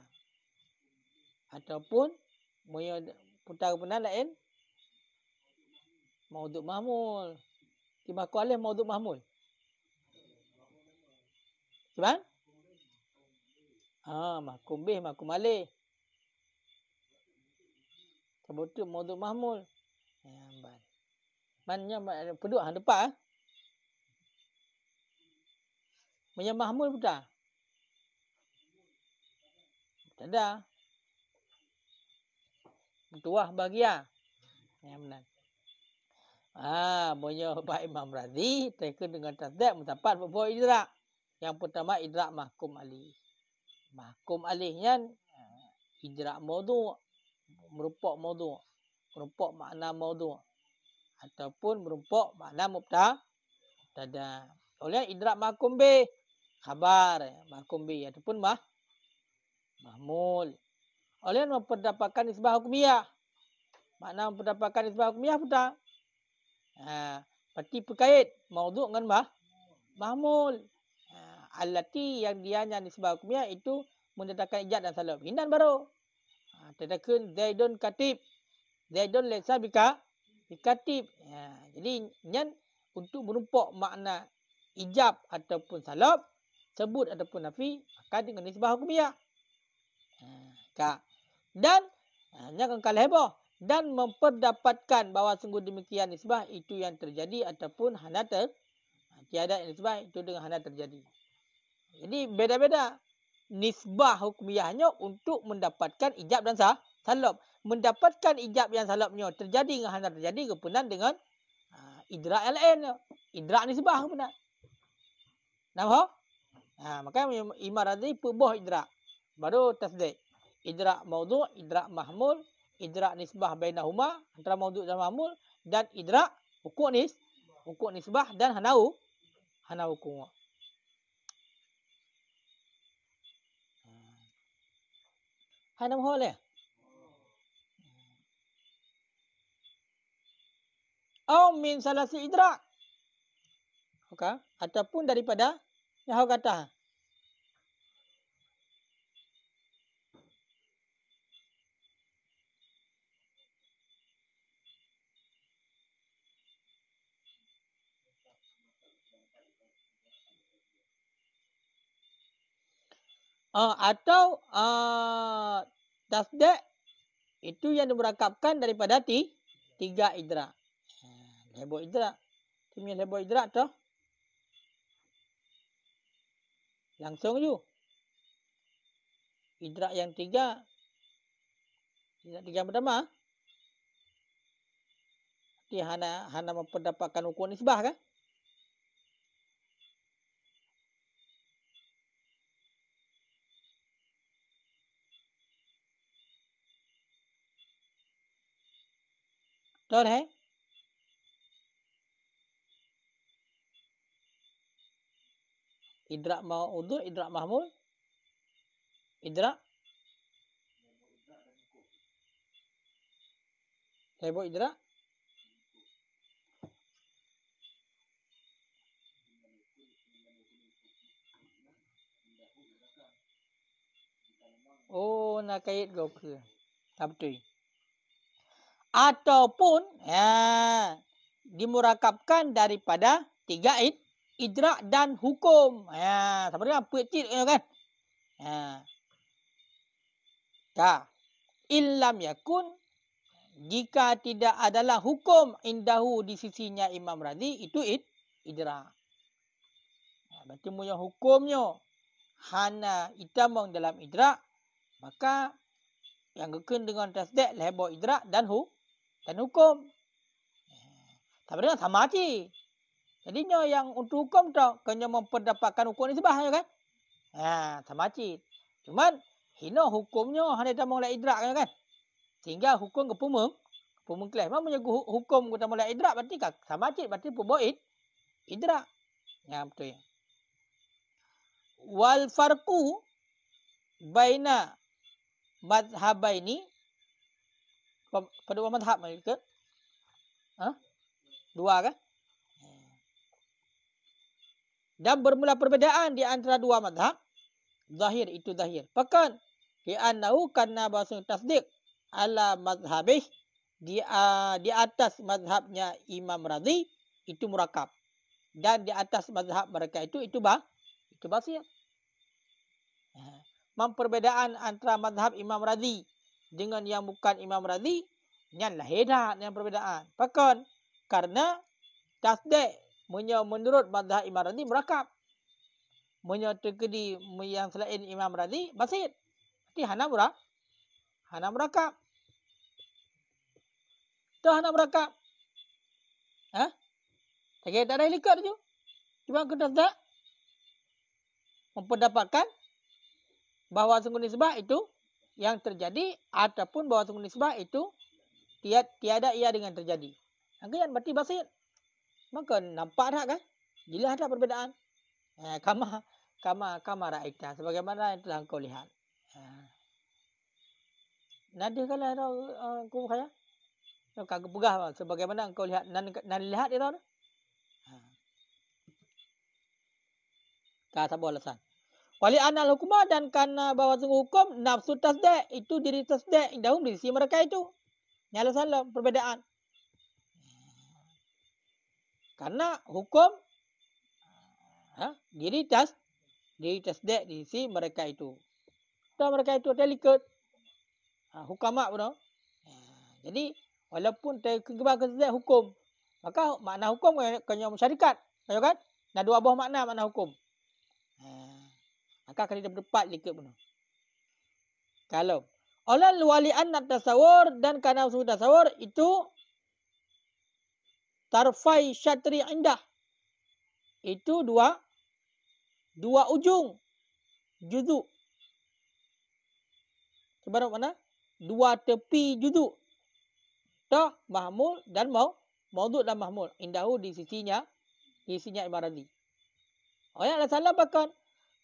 Ataupun moyo putar pernah lain? Maudud Mahmul. Kima ko alih Maudud Mahmul? Kima? Ha, makum bih, makum alih. Sebab tu Maudud Mahmul. Mana peduk hang depan ha, ah. Ha. Menyembah mul pun ada. Tuah bahagia. Ha. Yang benar. Ah, punya Pak Imam Razi terkait dengan tazdak mendapat buah idrak. Yang pertama idrak mahkum ali, Mahkum alihnya idrak modu merupak modu merupak makna modu ataupun merumpuk makna mubta tada oleh idrak mahkum bi khabar eh, mahkum bi ataupun mah mahmul oleh mendapatkan isbah hukmiah makna mendapatkan isbah hukmiah pun tak ha pasti berkait maudhu' dengan mah mahmul ha alati yang dia yang isbah hukmiah itu mendatangkan ijad dan salam hindan baru ha tadakun zaidun katib zaidun laysa bika katib ha, ya, jadi nyan untuk merumpuk makna ijab ataupun salab sebut ataupun nafi maka dengan nisbah hukumiyah ha, dan hanya ha, kalah heboh dan memperdapatkan bahawa sungguh demikian nisbah itu yang terjadi ataupun hana ter ha, tiada nisbah itu dengan hana terjadi jadi beda-beda nisbah hukumiyahnya untuk mendapatkan ijab dan sah salab mendapatkan ijab yang salamnya terjadi dengan hantar terjadi kepunan dengan uh, idrak LN. Idrak ni sebah kepunan. Nampak? Ha, maka Imam Razi pebuh idrak. Baru tasdik. Idrak maudhu, idrak mahmul, idrak nisbah bainahuma, antara maudhu dan mahmul, dan idrak hukuk nis, hukuk nisbah dan hanau, hanau hukum. Hai nama hal ya? Au min salasi idra, Okay. Ataupun daripada yang awak kata. Uh, atau uh, tasdek itu yang merakapkan daripada ti, tiga idrak. Lebok idrak. Timnya lebok idrak tu. Langsung tu. Idrak yang tiga. Idrak tiga yang pertama. Nanti Hana, Hana mempendapatkan ukuran isbah kan? Tolong, eh? idrak mau udur idrak mahmul idrak lebo idrak oh nak kait go ke tak betul ataupun ya ha, dimurakabkan daripada tiga id idrak dan hukum. Ha, sama dengan pecit kan. Ha. Ta. Illam yakun jika tidak adalah hukum indahu di sisinya Imam Razi itu id, idrak. Ha, berarti punya hukumnya hana itamong dalam idrak maka yang berkaitan dengan leh bo idrak dan hu dan hukum. Ha. Tapi dengan samati. Jadinya yang untuk hukum tau, kena memperdapatkan hukum nisbah ya kan? Ha, termacit. Cuma, hina hukumnya hanya dah mula idrak kan kan? Tinggal hukum ke pemung, pemung kelas. Mana punya hukum kita mula idrak berarti kan? Termacit berarti pun buat idrak. Ya, betul ya. Wal farku baina madhabaini pada dua madhab mereka? Ha? Dua kan? Dan bermula perbezaan di antara dua mazhab. Zahir itu zahir. Pekan. Ki'annahu kanna bahasa tasdik. Ala mazhabih. Di, uh, di atas mazhabnya Imam Razi. Itu murakab. Dan di atas mazhab mereka itu. Itu bah. Itu basir. Ya. Memperbezaan antara mazhab Imam Razi. Dengan yang bukan Imam Razi. Ini adalah hedat yang lah perbezaan. Pekan. Karena tasdik Menya menurut mazhab Imam Razi merakap. Menya terkedi yang selain Imam Razi basit. Jadi hana murak. Hana merakap. Tu hana merakap. Ha? Tak kira tak ada helikot tu. Cuma aku tak sedap. Bahawa sungguh nisbah itu. Yang terjadi. Ataupun bahawa sungguh nisbah itu. Tiada ia dengan terjadi. Angkanya berarti basit. Maka nampak dah kan? Jelas dah perbezaan. Eh, kama kama kama raita sebagaimana yang telah kau lihat. Eh. Ha. Nadi kala ada ha, aku uh, kaya. Kau kagak pegah lah. sebagaimana kau lihat nan nan lihat dia tahu. Ha. Kata boleh san. Wali anal hukuma dan karena bahawa sungguh hukum nafsu tasdek itu diri tasdek dahum diri mereka itu. Ini alasan lah perbedaan. Karena hukum ha, diri tas diri tasdek di sisi mereka itu. Dan mereka itu delicate. Ha, hukamak pun. Ha, jadi, walaupun terkebar kezidak hukum, maka makna hukum kena masyarakat. Tahu kan? Dan dua buah makna makna hukum. Ha, maka kena berdepat delicate pun. Kalau. Oleh wali anak tasawur dan kanal suhu tasawur itu tarfai syatri indah. Itu dua dua ujung juzuk. Sebab mana? Dua tepi juzuk. Tah mahmul dan mau maudud dan mahmul. Indahu di sisinya di sisinya Imam Razi. Oh ya, ada salah bahkan.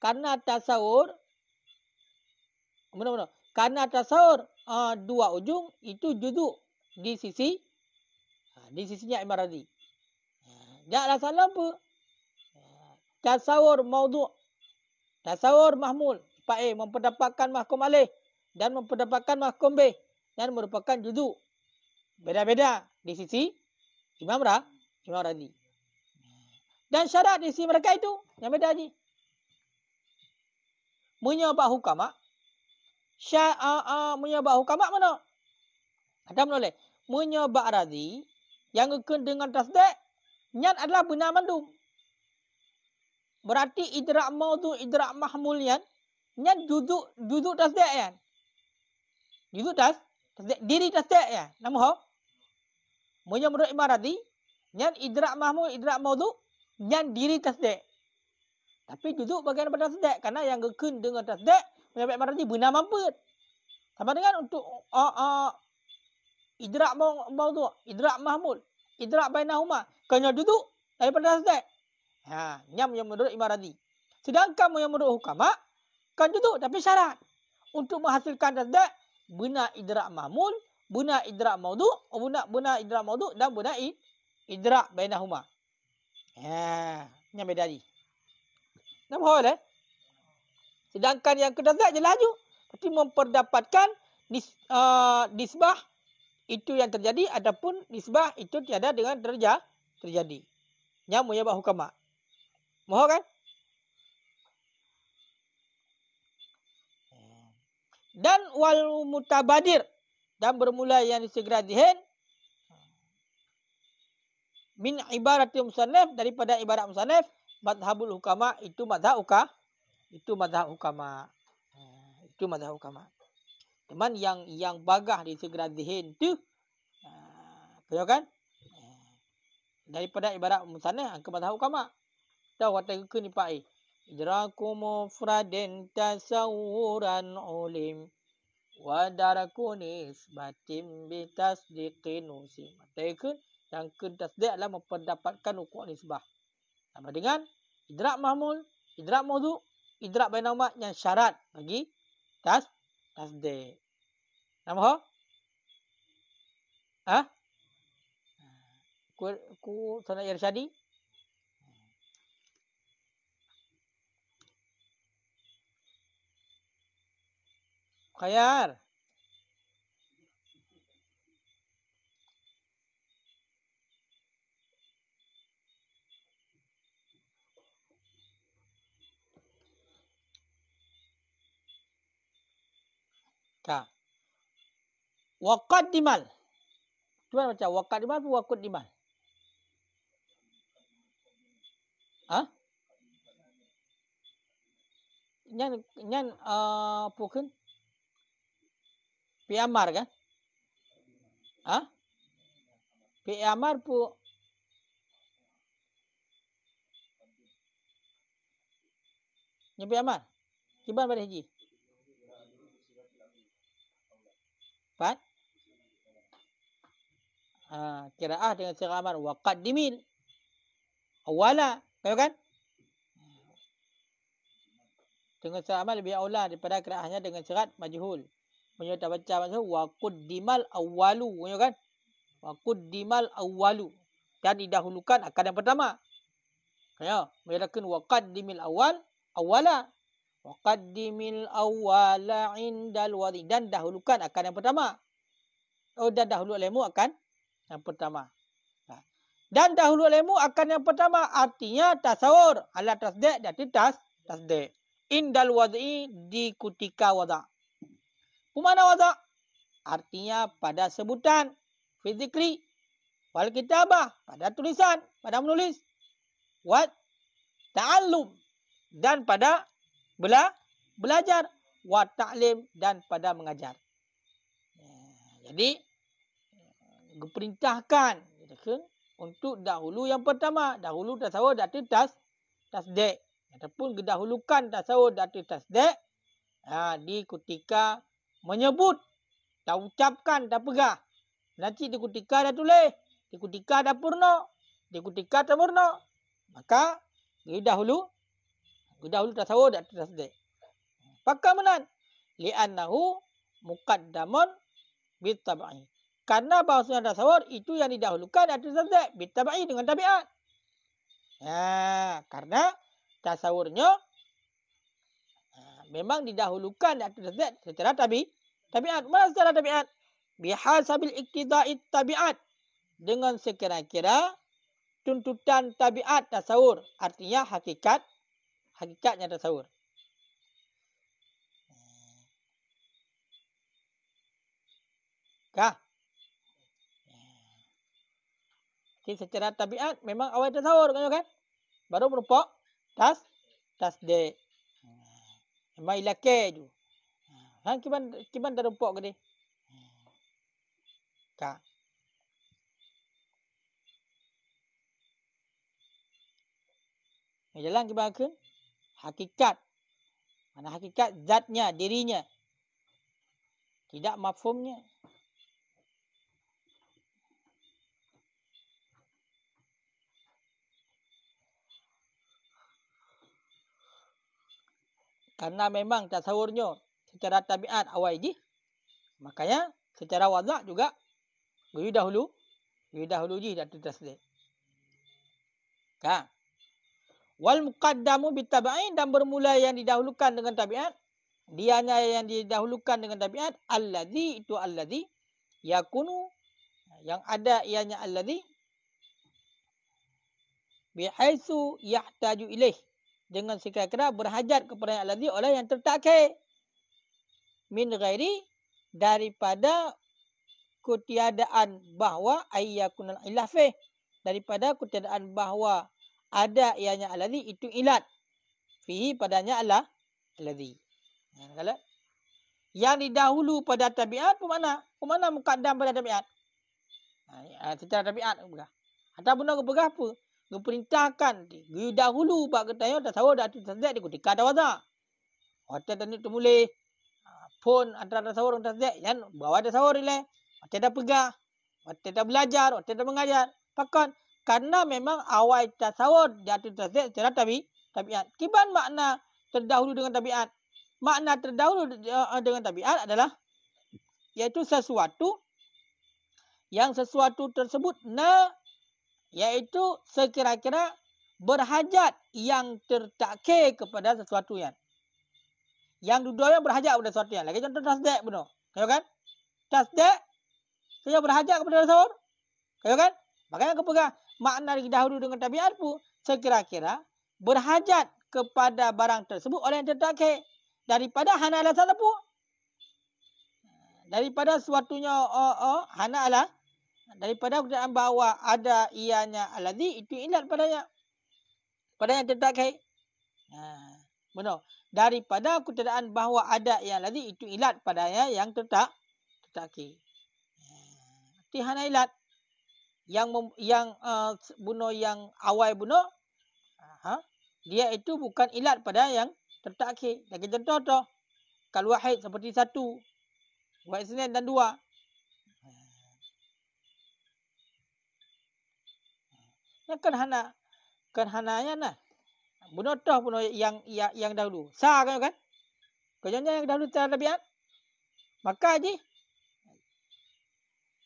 Karena tasawur. Mana-mana. Karena tasawur. Uh, dua ujung itu juzuk di sisi di sisinya Imam Razi. Tidaklah ha, salah apa. Ha, tasawur maudu. Tasawur mahmul. Pak A. Memperdapatkan mahkum alih. Dan memperdapatkan mahkum B. Dan merupakan juduk. Beda-beda. Di sisi Imam Ra. Imam Razi. Dan syarat di sisi mereka itu. Yang beda ni. Menyebab hukamak. Syar, uh, uh, hukamak mana? Ada menoleh. Menyebab razi yang ikut dengan tasdek niat adalah benar mandu berarti idrak maudu idrak mahmul yan niat duduk duduk tasdek yan duduk tas tasdek diri tasdek ya nama ho munya menurut imarati niat idrak mahmul idrak maudu niat diri tasdek tapi duduk bagian pada tasdek karena yang ikut dengan tasdek menyebabkan imarati benar mampu sama dengan untuk uh, uh, idrak maudhu, idrak mahmud, idrak bainahuma. Kena duduk daripada tasdek. Ha, nyam yang menurut Imam Radhi. Sedangkan yang menurut hukama, kan duduk tapi syarat. Untuk menghasilkan tasdek, benar idrak mahmud, benar idrak maudhu, benar, benar idrak maudhu dan benar id, idrak bainahuma. Ha, nyam beda ni. Nampak hal eh? Sedangkan yang kedazat je laju. Tapi memperdapatkan nis, uh, nisbah itu yang terjadi adapun nisbah itu tiada dengan terja terjadi nya muyabah hukama mohon kan dan wal mutabadir dan bermula yang segera dihen min ibarat musannaf daripada ibarat musannaf madhabul hukama itu madhab uka itu madhab hukama itu madhab hukama, itu madha hukama teman yang yang bagah di segera zihin tu betul ah, kan eh, daripada ibarat musanah ah, angka matahu kama tahu kata ke ni pai idraku mufradin tasawuran ulim wa daraku nisbatin bi tasdiqin usim mateku yang ke tasdiq adalah mendapatkan ukuk nisbah sama dengan idrak mahmul idrak mawdu idrak bainal yang syarat bagi tas tasdiq 那么好，啊，ku ku sana irsyadi khayar ta nah. Waqad dimal. Cuma baca waqad dimal atau waqad dimal? Ha? Nyan, nyan, ah, apa kan? Piamar kan? Ha? Piamar pu Nyan piamar? Kibar pada hiji? Ha? Ha, kiraah dengan sirah amar waqad dimil awala tahu kan dengan sirah amar lebih awla daripada kiraahnya dengan sirah majhul punya tak baca maksud waqad dimal awalu punya kan waqad dimal awalu dan didahulukan akan yang pertama ya merakun waqad dimil awal awala waqad dimil awala indal wadi dan dahulukan akan yang pertama Oh, dah dahulu olehmu akan yang pertama. Ha. Dan dahulu ilmu akan yang pertama. Artinya tasawur. ala tasdek dan tas tasdek. Indal wazi di kutika wazak. kumana wazak? Artinya pada sebutan. Fizikli. Wal kitabah. Pada tulisan. Pada menulis. Wat ta'allum. Dan pada bela belajar. Wat ta'lim. Dan pada mengajar. Ya, jadi diperintahkan ya untuk dahulu yang pertama dahulu tasawuf datu tas tasdek ataupun kedahulukan tasawuf datu tasdek ha, di kutika menyebut tak ucapkan tak pegah nanti di kutika dah tulis di kutika dah purno di kutika dah purno maka kedahulu kedahulu tasawuf datu tasdek pakamanan li'annahu muqaddamun bitab'i Karena bahawa tasawuf itu yang didahulukan atas zat-zat. Bitabai dengan tabiat. Ha, karena tasawurnya ha, memang didahulukan atas zat-zat secara tabi. Tabiat. Mana secara tabiat? Bihasabil iktidai tabiat. Dengan sekira-kira tuntutan tabiat tasawur. Artinya hakikat. Hakikatnya tasawur. Kah? Ha. Jadi secara tabiat ah, memang awal tasawur kan kan? Baru merupak tas tasdik. Memang ilake tu. Ha kiban kiban dah rupak ke ni? Tak. Jalan kiban ke? Hakikat. Mana hakikat zatnya, dirinya. Tidak mafumnya. Karena memang tasawurnya secara tabiat awal ini, Makanya secara wazak juga. Guyu dahulu. Guyu dahulu ini dah tersedih. Kan? Wal muqaddamu bitaba'in dan bermula yang didahulukan dengan tabiat. Dianya yang didahulukan dengan tabiat. Alladhi itu alladhi. Yakunu. Yang ada ianya alladhi. Bihaisu yahtaju ilih dengan sekira-kira berhajat kepada yang lazi oleh yang tertakhir. Min ghairi daripada kutiadaan bahawa ayyakunal ilah fih. Daripada kutiadaan bahawa ada ianya alazi itu ilat. Fihi padanya Allah ha, alazi. Yang didahulu pada tabiat pemana? Pemana mukaddam pada tabiat? Ha, secara tabiat. Atau pun kebegah apa? ngeperintahkan di dahulu bak ketanya dah tahu dah tu tazak di kutika dawaza. Hotel dan itu mulai ha, pun antara dah sahur dah tazak dan bawa dah sahur ile. Hotel dah pegang. Hotel dah belajar, hotel dah mengajar. Pakon karena memang awal dah sahur dah tu tazak secara tabi tabiat. Kiban makna terdahulu dengan tabiat. Makna terdahulu eh, eh, dengan tabiat adalah iaitu sesuatu yang sesuatu tersebut nak iaitu sekira-kira berhajat yang tertakir kepada sesuatu yang. Yang dua yang berhajat kepada sesuatu yang. Lagi contoh tasdek pun. Kau kan? Tasdek. Saya berhajat kepada Rasul. Kau kan? Makanya aku pegang. Makna dari dahulu dengan tabiat pun. Sekira-kira berhajat kepada barang tersebut oleh yang tertakir. Daripada hana ala salapu. Daripada sesuatunya. Oh, oh, hana ala daripada kenyataan bahawa ada ianya aladhi itu ilat padanya. Padanya tetap kait. Ha. Benar. Daripada kenyataan bahawa ada yang aladhi itu ilat padanya yang tetap tetap kait. Ha. Tihana ilat. Yang yang uh, eh, buno yang awal buno. Ha. Dia itu bukan ilat pada yang tertakhir. Lagi contoh tu. Kalau wahid seperti satu. Wahid senin dan dua. yang kan hana kan hana ya nah bunotoh pun yang yang, yang dahulu sa kan kan kejanya yang dahulu telah tabiat maka ji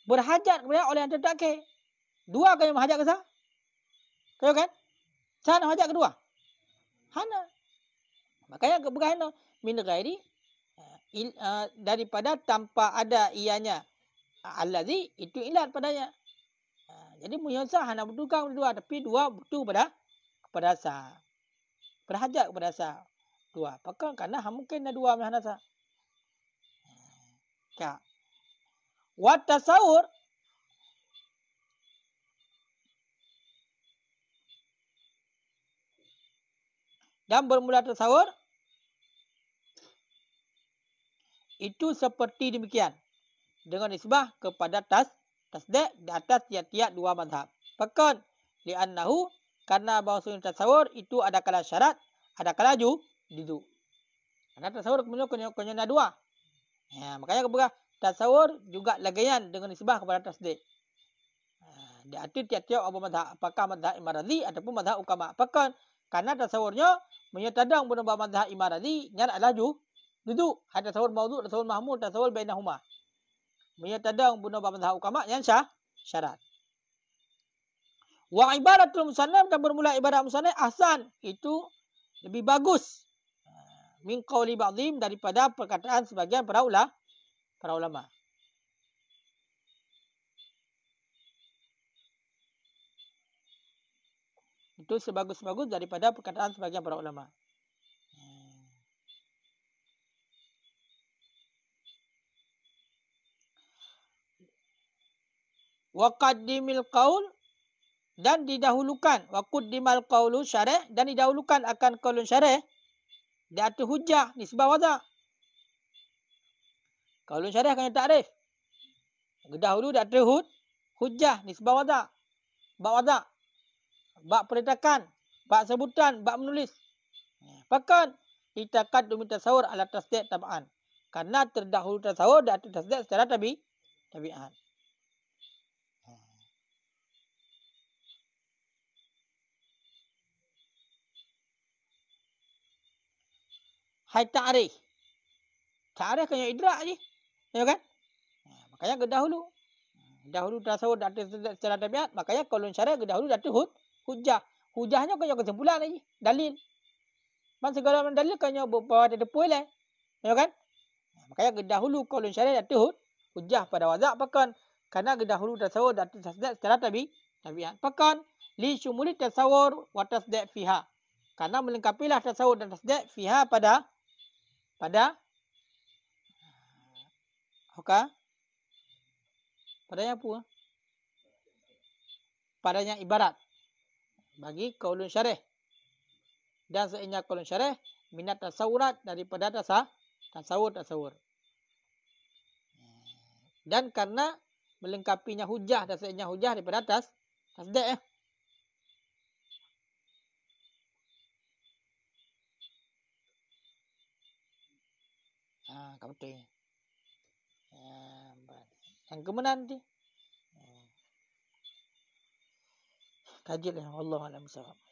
berhajat kepada oleh yang tetap dua kan yang berhajat ke sa kau kan sa nak hajat kedua hana makanya kebukan min ghairi eh, eh, daripada tanpa ada ianya allazi itu ilat padanya jadi muyazah nak berdugang berdua, tapi dua butuh kepada kepada sah. Berhajat kepada sah. Dua. Pakal kerana ha mungkin ada dua mahana sah. Ka. Wa tasawur Dan bermula tasawur itu seperti demikian dengan isbah kepada tas tasdik di atas tiap-tiap dua mazhab. Pekan li'annahu kerana bahawa tasawur itu ada kala syarat, ada kala ju, didu. Karena tasawur kemudian kena, kena ada dua. Ya, makanya kebuka tasawur juga lagian dengan nisbah kepada tasdik. Ha, di atas tiap-tiap apa mazhab, apakah mazhab imarazi ataupun mazhab ukama. pekon? Karena tasawurnya menyatadang benda-benda mazhab imarazi, nyara ada ju, duduk. Hati tasawur maudu, tasawur mahmud, tasawur bainahumah. Mereka tadang bunuh bapak mazhab ukama yang syah, syarat. Wa ibadatul musannaf dan bermula ibadat musannaf ahsan. Itu lebih bagus. Min qawli ba'zim daripada perkataan sebagian para ulama. Para ulama. Itu sebagus-bagus daripada perkataan sebagian para ulama. waqaddimil qaul dan didahulukan waqaddimal qaulu syarih dan didahulukan akan qaulun syarih di atas hujah nisbah wada qaulun syarih akan ta'rif gedahulu di atas hud hujah nisbah wada bab wada bab peredakan, bab sebutan bab menulis Pakan itakad demi tasawur ala tasdid tab'an. Karena terdahulu tasawur dan tasdid secara tabi tabi'an. Hai ta'rih. Ta'rih kena yang idrak je. Ya kan? Ha, makanya ke ha, dahulu. dah tersawur secara tabiat. Makanya kalau syara ke dahulu datang hud, hujah. Hujahnya kena kesimpulan lagi. Dalil. Man segala macam dalil kena bawa berbawa dari depul lah. Eh. Ya kan? Ha, makanya ke dahulu kalau syara dah hud, hujah pada wazak pakan. Kerana ke dahulu dah datang secara tabi, tabiat. Pakan. Li syumuli tersawur watasdek fiha. Karena melengkapilah tasawuf dan tasdek fiha pada pada hoka padanya apa padanya ibarat bagi kaulun syarah dan seinya kaulun syarah minat tasawurat daripada dasar tasawur tasawur dan karena melengkapinya hujah dan seinya hujah daripada tas tasdeh. Eh. kat betul ni. yang kemenan nanti. Ah. Kajilah Allah alam sahab.